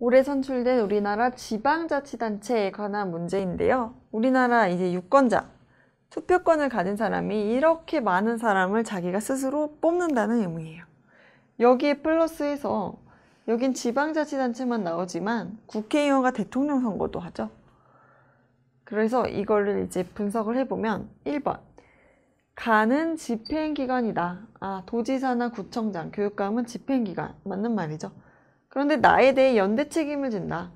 올해 선출된 우리나라 지방자치단체에 관한 문제인데요. 우리나라 이제 유권자, 투표권을 가진 사람이 이렇게 많은 사람을 자기가 스스로 뽑는다는 의미예요. 여기에 플러스해서 여긴 지방자치단체만 나오지만 국회의원과 대통령 선거도 하죠. 그래서 이거를 이제 분석을 해보면 1번 가는 집행기관이다. 아 도지사나 구청장, 교육감은 집행기관 맞는 말이죠. 그런데 나에 대해 연대 책임을 진다.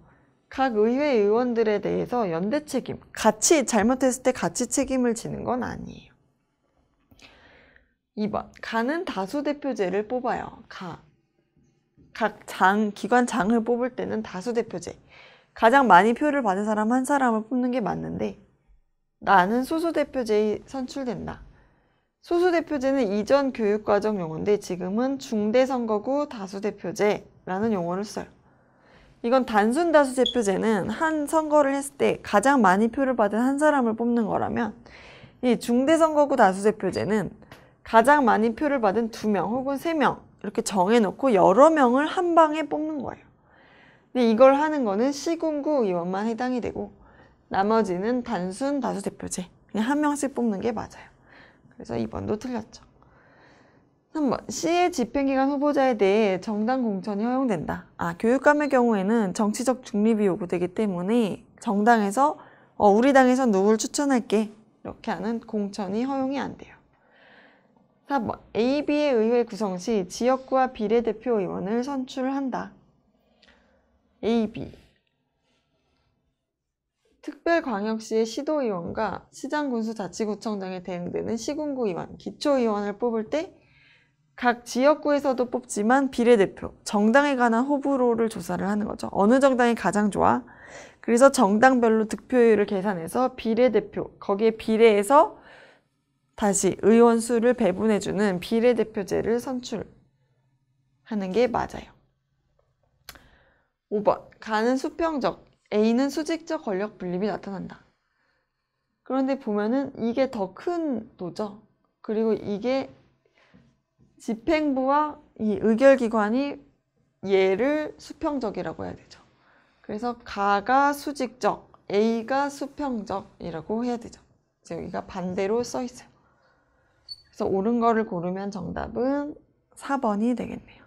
각 의회 의원들에 대해서 연대 책임, 같이 잘못했을 때 같이 책임을 지는 건 아니에요. 2번 가는 다수 대표제를 뽑아요. 가. 각 장, 기관 장을 뽑을 때는 다수 대표제. 가장 많이 표를 받은 사람 한 사람을 뽑는 게 맞는데 나는 소수 대표제에 선출된다. 소수대표제는 이전 교육과정 용어인데 지금은 중대선거구 다수대표제라는 용어를 써요. 이건 단순 다수대표제는 한 선거를 했을 때 가장 많이 표를 받은 한 사람을 뽑는 거라면 이 중대선거구 다수대표제는 가장 많이 표를 받은 두 명 혹은 세 명 이렇게 정해놓고 여러 명을 한 방에 뽑는 거예요. 근데 이걸 하는 거는 시군구 의원만 해당이 되고 나머지는 단순 다수대표제 그냥 한 명씩 뽑는 게 맞아요. 그래서 2번도 틀렸죠. 3번 C의 뭐 집행기관 후보자에 대해 정당 공천이 허용된다. 아 교육감의 경우에는 정치적 중립이 요구되기 때문에 정당에서 어, 우리 당에서 누굴 추천할게 이렇게 하는 공천이 허용이 안 돼요. 4번 뭐 A, B의 의회 구성 시 지역구와 비례대표 의원을 선출한다. A, B 특별광역시의 시도의원과 시장군수 자치구청장에 대응되는 시군구의원, 기초의원을 뽑을 때 각 지역구에서도 뽑지만 비례대표, 정당에 관한 호불호를 조사를 하는 거죠. 어느 정당이 가장 좋아? 그래서 정당별로 득표율을 계산해서 비례대표, 거기에 비례해서 다시 의원 수를 배분해주는 비례대표제를 선출하는 게 맞아요. 5번, 가는 수평적, A는 수직적 권력 분립이 나타난다. 그런데 보면은 이게 더 큰 도죠. 그리고 이게 집행부와 이 의결기관이 얘를 수평적이라고 해야 되죠. 그래서 가가 수직적, A가 수평적이라고 해야 되죠. 여기가 반대로 써 있어요. 그래서 옳은 거를 고르면 정답은 4번이 되겠네요.